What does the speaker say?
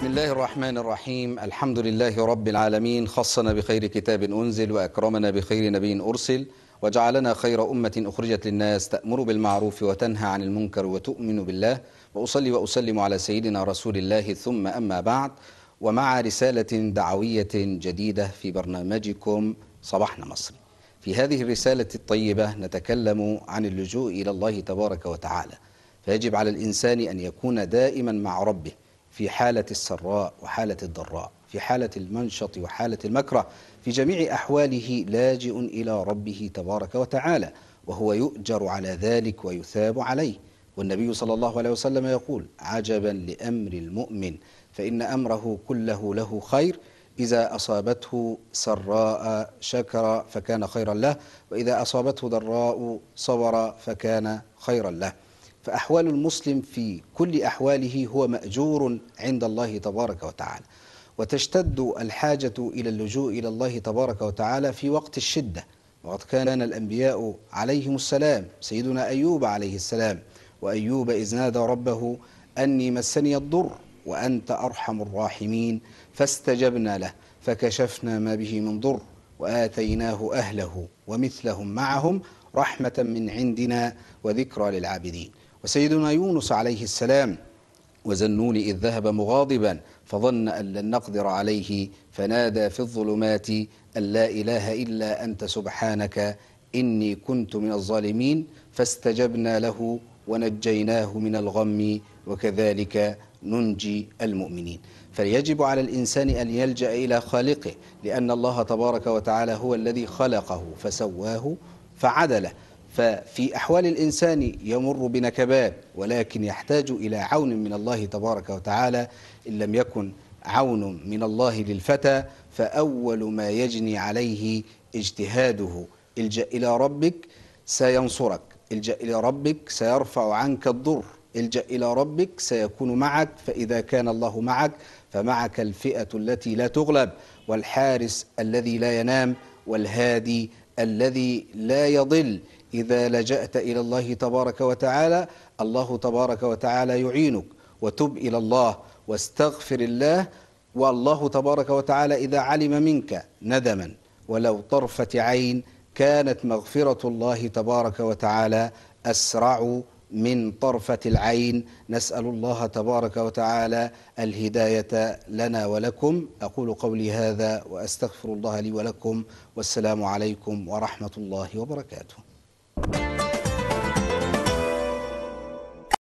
بسم الله الرحمن الرحيم الحمد لله رب العالمين خصنا بخير كتاب أنزل وأكرمنا بخير نبي أرسل وجعلنا خير أمة أخرجت للناس تأمر بالمعروف وتنهى عن المنكر وتؤمن بالله وأصلي وأسلم على سيدنا رسول الله ثم أما بعد ومع رسالة دعوية جديدة في برنامجكم صباحنا مصر في هذه الرسالة الطيبة نتكلم عن اللجوء إلى الله تبارك وتعالى فيجب على الإنسان أن يكون دائما مع ربه في حالة السراء وحالة الضراء في حالة المنشط وحالة المكره في جميع أحواله لاجئ إلى ربه تبارك وتعالى وهو يؤجر على ذلك ويثاب عليه والنبي صلى الله عليه وسلم يقول عجبا لأمر المؤمن فإن أمره كله له خير إذا أصابته سراء شكر فكان خيرا له وإذا أصابته ضراء صبر فكان خيرا له فأحوال المسلم في كل أحواله هو مأجور عند الله تبارك وتعالى وتشتد الحاجة إلى اللجوء إلى الله تبارك وتعالى في وقت الشدة وقد كان الأنبياء عليهم السلام سيدنا أيوب عليه السلام وأيوب إذ نادى ربه أني مسني الضر وأنت أرحم الراحمين فاستجبنا له فكشفنا ما به من ضر وآتيناه أهله ومثلهم معهم رحمة من عندنا وذكرى للعابدين وسيدنا يونس عليه السلام وزنون إذ ذهب مغاضبا فظن أن لن نقدر عليه فنادى في الظلمات أن لا إله إلا أنت سبحانك إني كنت من الظالمين فاستجبنا له ونجيناه من الغم وكذلك ننجي المؤمنين فيجب على الإنسان أن يلجأ إلى خالقه لأن الله تبارك وتعالى هو الذي خلقه فسواه فعدله ففي أحوال الإنسان يمر بنكبات ولكن يحتاج إلى عون من الله تبارك وتعالى إن لم يكن عون من الله للفتى فأول ما يجني عليه اجتهاده الجأ إلى ربك سينصرك الجأ إلى ربك سيرفع عنك الضر الجأ إلى ربك سيكون معك فإذا كان الله معك فمعك الفئة التي لا تغلب والحارس الذي لا ينام والهادي الذي لا يضل إذا لجأت إلى الله تبارك وتعالى الله تبارك وتعالى يعينك وتب إلى الله واستغفر الله والله تبارك وتعالى إذا علم منك ندما ولو طرفة عين كانت مغفرة الله تبارك وتعالى أسرع من طرفة العين نسأل الله تبارك وتعالى الهداية لنا ولكم أقول قولي هذا وأستغفر الله لي ولكم والسلام عليكم ورحمة الله وبركاته